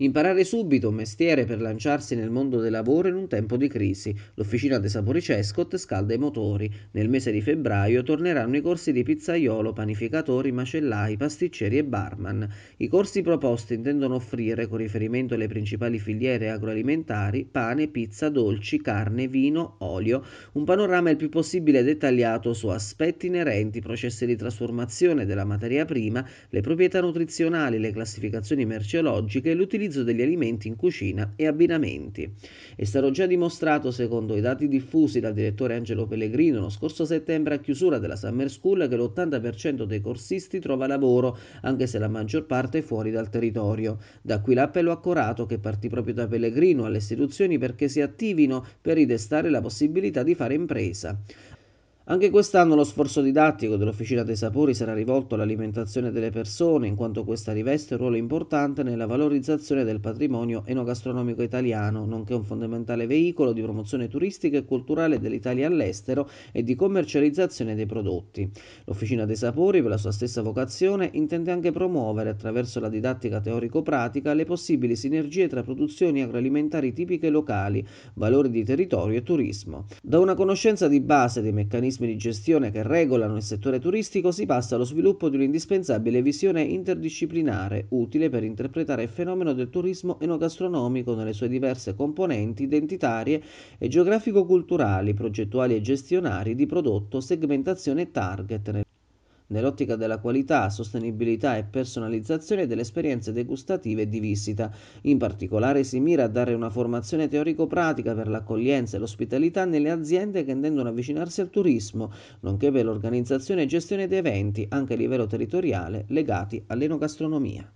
Imparare subito un mestiere per lanciarsi nel mondo del lavoro in un tempo di crisi. L'officina dei sapori Cescott scalda i motori. Nel mese di febbraio torneranno i corsi di pizzaiolo, panificatori, macellai, pasticceri e barman. I corsi proposti intendono offrire, con riferimento alle principali filiere agroalimentari, pane, pizza, dolci, carne, vino, olio, un panorama il più possibile dettagliato su aspetti inerenti, processi di trasformazione della materia prima, le proprietà nutrizionali, le classificazioni merceologiche e l'utilizzo l'utilizzo degli alimenti in cucina e abbinamenti. È stato già dimostrato, secondo i dati diffusi dal direttore Angelo Pellegrino lo scorso settembre a chiusura della Summer School, che l'80% dei corsisti trova lavoro, anche se la maggior parte è fuori dal territorio. Da qui l'appello accorato che partì proprio da Pellegrino alle istituzioni perché si attivino per ridestare la possibilità di fare impresa. Anche quest'anno lo sforzo didattico dell'Officina dei Sapori sarà rivolto all'alimentazione delle persone, in quanto questa riveste un ruolo importante nella valorizzazione del patrimonio enogastronomico italiano, nonché un fondamentale veicolo di promozione turistica e culturale dell'Italia all'estero e di commercializzazione dei prodotti. L'Officina dei Sapori, per la sua stessa vocazione, intende anche promuovere, attraverso la didattica teorico-pratica, le possibili sinergie tra produzioni agroalimentari tipiche locali, valori di territorio e turismo. Da una conoscenza di base dei meccanismi organismi di gestione che regolano il settore turistico si passa allo sviluppo di un'indispensabile visione interdisciplinare, utile per interpretare il fenomeno del turismo enogastronomico nelle sue diverse componenti identitarie e geografico-culturali, progettuali e gestionari di prodotto, segmentazione e target nell'ottica della qualità, sostenibilità e personalizzazione delle esperienze degustative di visita. In particolare si mira a dare una formazione teorico-pratica per l'accoglienza e l'ospitalità nelle aziende che intendono avvicinarsi al turismo, nonché per l'organizzazione e gestione di eventi, anche a livello territoriale, legati all'enogastronomia.